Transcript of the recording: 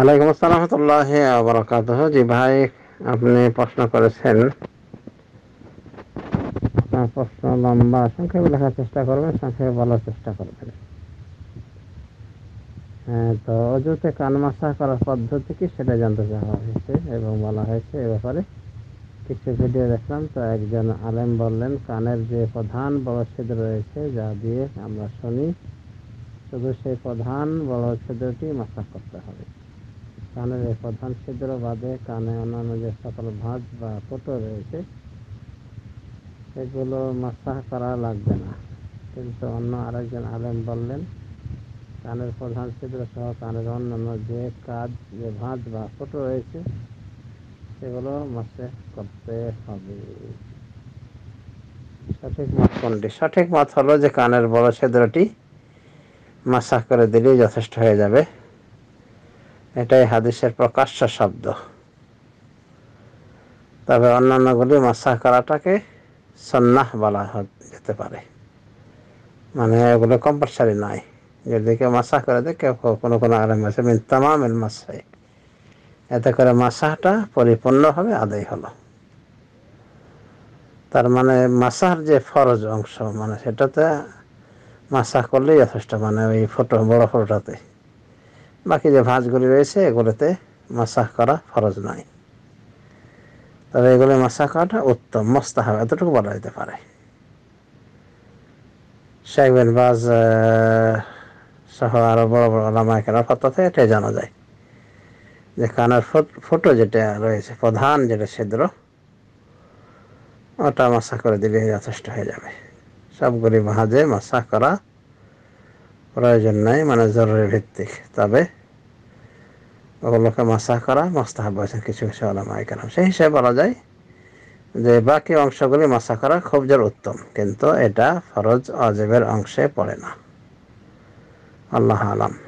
আলাইকুম আসসালাম রহমতুল্লাহ আবরকাত জি ভাই আপনি প্রশ্ন করেছেন আপনার প্রশ্ন লম্বা সংক্ষেপে লেখার চেষ্টা করবেন সংক্ষেপে বলার চেষ্টা করবেন হ্যাঁ তো অজুতে কান মাসা করার পদ্ধতি কি সেটা জানতে চাওয়া হয়েছে এবং বলা হয়েছে এ ব্যাপারে কিছু ভিডিও দেখলাম তো একজন আলেম বললেন কানের যে প্রধান বড় রয়েছে যা দিয়ে আমরা শুনি শুধু সেই প্রধান বড় ছিদ্রটি মাসা করতে হবে কানের প্রধান ছিদ্র বাদে কানে অন্যান্য যে সকল ভাঁজ বা ফুটো রয়েছে এগুলো মাসাহ করা লাগবে না কিন্তু অন্য আরেকজন আলেম বললেন কানের প্রধান ছিদ্র সহ কানের অন্যান্য যে কাজ যে ভাঁজ বা ফুটো রয়েছে সেগুলো মাসে করতে হবে সঠিক মত কোনটি সঠিক মত হলো যে কানের বড় ছিদ্রটি মাসাহ করে দিলেই যথেষ্ট হয়ে যাবে এটাই হাদিসের প্রকাশ্য শব্দ তবে অন্যান্যগুলি মাসাহ করাটাকে সন্ন্যাহ বলা যেতে পারে মানে এগুলো কম্পালসারি নাই যদি কেউ মাসাহ করে দেয় কেউ কোনো কোনো আলম আছে মিন তামামের মাসাই এতে করে মাসাহটা পরিপূর্ণভাবে আদায় হলো তার মানে মাসাহর যে ফরজ অংশ মানে সেটাতে মাসাহ করলেই যথেষ্ট মানে ওই ফটো বড় ফটোটাতে বাকি যে ভাঁজগুলি রয়েছে এগুলোতে মাসাহ করা ফরজ নয় তবে এগুলি মাসাহ করাটা উত্তম মস্তাহাব এতটুকু বলা যেতে পারে শেখ বিন বাজ সহ আরও বড় বড় লামায় কেনার থেকে এটাই জানা যায় যে কানার ফুটো যেটা রয়েছে প্রধান যেটা ছিদ্র ওটা মাসা করে দিলে যথেষ্ট হয়ে যাবে সবগুলি ভাঁজে মাসা করা প্রয়োজন নাই মানে জরুরি ভিত্তিক তবে ওগুলোকে মাসা করা মাস্তাহাব বলেছেন কিছু কিছু কালাম সেই হিসেবে বলা যায় যে বাকি অংশগুলি মাসা করা খুব জোর উত্তম কিন্তু এটা ফরজ অজেবের অংশে পড়ে না আল্লাহ আলাম